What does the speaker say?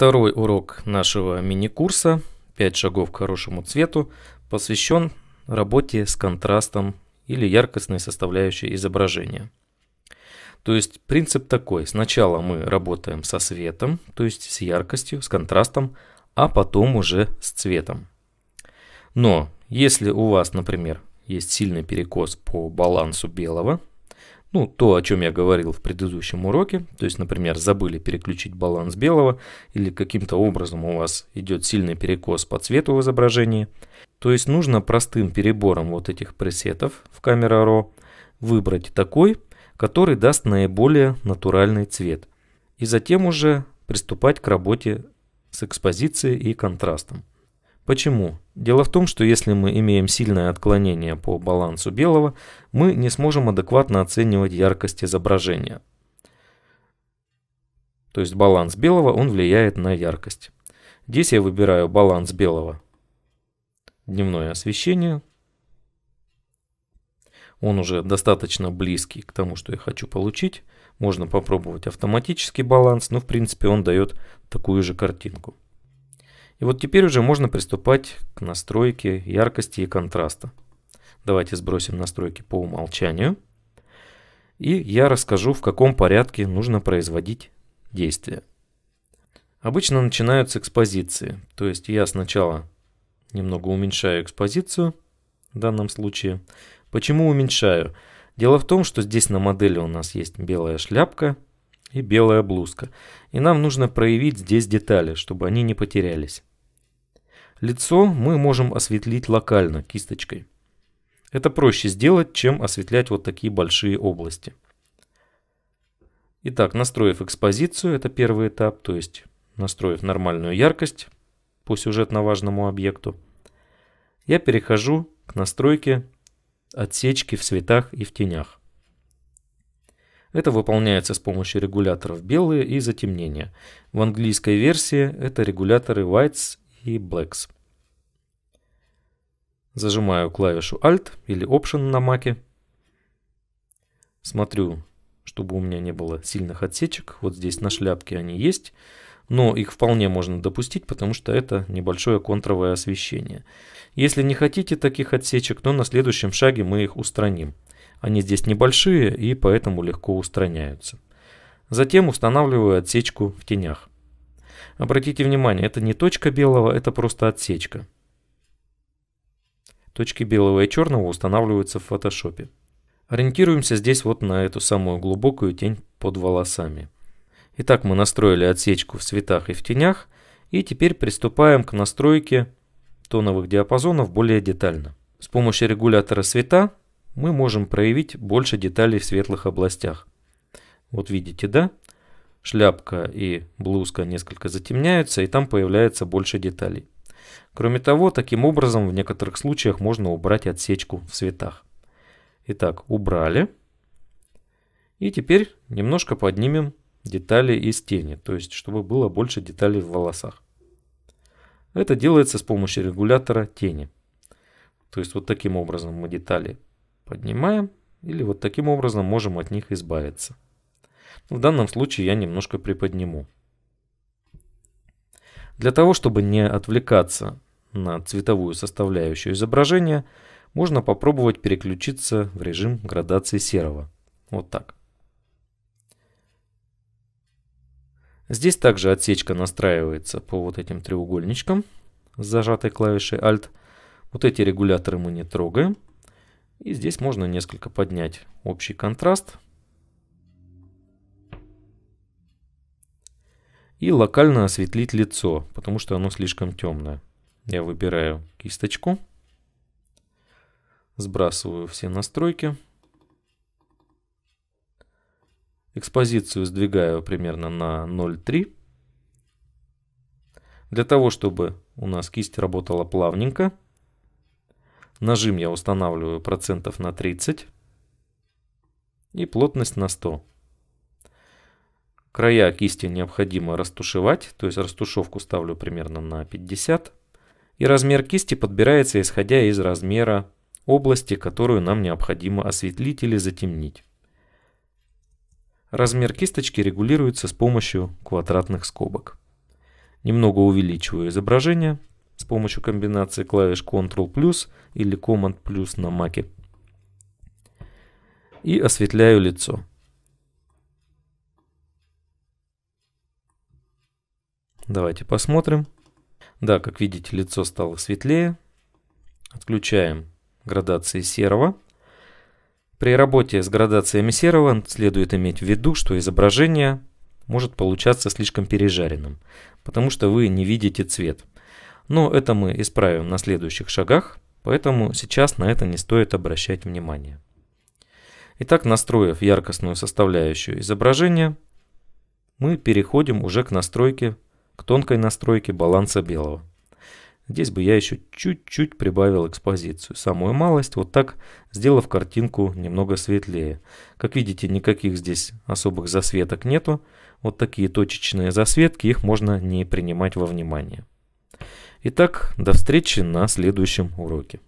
Второй урок нашего мини-курса «5 шагов к хорошему цвету» посвящен работе с контрастом или яркостной составляющей изображения. То есть принцип такой. Сначала мы работаем со светом, то есть с яркостью, с контрастом, а потом уже с цветом. Но если у вас, например, есть сильный перекос по балансу белого, ну, то, о чем я говорил в предыдущем уроке, то есть, например, забыли переключить баланс белого или каким-то образом у вас идет сильный перекос по цвету в изображении. То есть нужно простым перебором вот этих пресетов в Camera Raw выбрать такой, который даст наиболее натуральный цвет. И затем уже приступать к работе с экспозицией и контрастом. Почему? Дело в том, что если мы имеем сильное отклонение по балансу белого, мы не сможем адекватно оценивать яркость изображения. То есть баланс белого, он влияет на яркость. Здесь я выбираю баланс белого. Дневное освещение. Он уже достаточно близкий к тому, что я хочу получить. Можно попробовать автоматический баланс, но в принципе он дает такую же картинку. И вот теперь уже можно приступать к настройке яркости и контраста. Давайте сбросим настройки по умолчанию. И я расскажу, в каком порядке нужно производить действия. Обычно начинают с экспозиции. То есть я сначала немного уменьшаю экспозицию в данном случае. Почему уменьшаю? Дело в том, что здесь на модели у нас есть белая шляпка и белая блузка. И нам нужно проявить здесь детали, чтобы они не потерялись. Лицо мы можем осветлить локально, кисточкой. Это проще сделать, чем осветлять вот такие большие области. Итак, настроив экспозицию, это первый этап, то есть настроив нормальную яркость по сюжетно важному объекту, я перехожу к настройке отсечки в цветах и в тенях. Это выполняется с помощью регуляторов белые и затемнения. В английской версии это регуляторы whites и Blacks. Зажимаю клавишу Alt или Option на Mac. Смотрю, чтобы у меня не было сильных отсечек. Вот здесь на шляпке они есть, но их вполне можно допустить, потому что это небольшое контровое освещение. Если не хотите таких отсечек, то на следующем шаге мы их устраним. Они здесь небольшие и поэтому легко устраняются. Затем устанавливаю отсечку в тенях. Обратите внимание, это не точка белого, это просто отсечка. Точки белого и черного устанавливаются в фотошопе. Ориентируемся здесь вот на эту самую глубокую тень под волосами. Итак, мы настроили отсечку в цветах и в тенях, и теперь приступаем к настройке тоновых диапазонов более детально. С помощью регулятора света мы можем проявить больше деталей в светлых областях. Вот видите, да? шляпка и блузка несколько затемняются, и там появляется больше деталей. Кроме того, таким образом в некоторых случаях можно убрать отсечку в цветах. Итак, убрали. И теперь немножко поднимем детали из тени, то есть чтобы было больше деталей в волосах. Это делается с помощью регулятора тени. То есть вот таким образом мы детали поднимаем или вот таким образом можем от них избавиться. В данном случае я немножко приподниму. Для того, чтобы не отвлекаться на цветовую составляющую изображения, можно попробовать переключиться в режим градации серого. Вот так. Здесь также отсечка настраивается по вот этим треугольничкам с зажатой клавишей Alt. Вот эти регуляторы мы не трогаем. И здесь можно несколько поднять общий контраст. и локально осветлить лицо, потому что оно слишком темное. Я выбираю кисточку, сбрасываю все настройки, экспозицию сдвигаю примерно на 0,3. Для того, чтобы у нас кисть работала плавненько, нажим я устанавливаю процентов на 30 и плотность на 100. Края кисти необходимо растушевать, то есть растушевку ставлю примерно на 50. И размер кисти подбирается исходя из размера области, которую нам необходимо осветлить или затемнить. Размер кисточки регулируется с помощью квадратных скобок. Немного увеличиваю изображение с помощью комбинации клавиш Ctrl или Command на маке. И осветляю лицо. Давайте посмотрим. Да, как видите, лицо стало светлее. Отключаем градации серого. При работе с градациями серого следует иметь в виду, что изображение может получаться слишком пережаренным, потому что вы не видите цвет. Но это мы исправим на следующих шагах, поэтому сейчас на это не стоит обращать внимание. Итак, настроив яркостную составляющую изображения, мы переходим уже к настройке к тонкой настройке баланса белого. Здесь бы я еще чуть-чуть прибавил экспозицию. Самую малость, вот так, сделав картинку немного светлее. Как видите, никаких здесь особых засветок нету. Вот такие точечные засветки, их можно не принимать во внимание. Итак, до встречи на следующем уроке.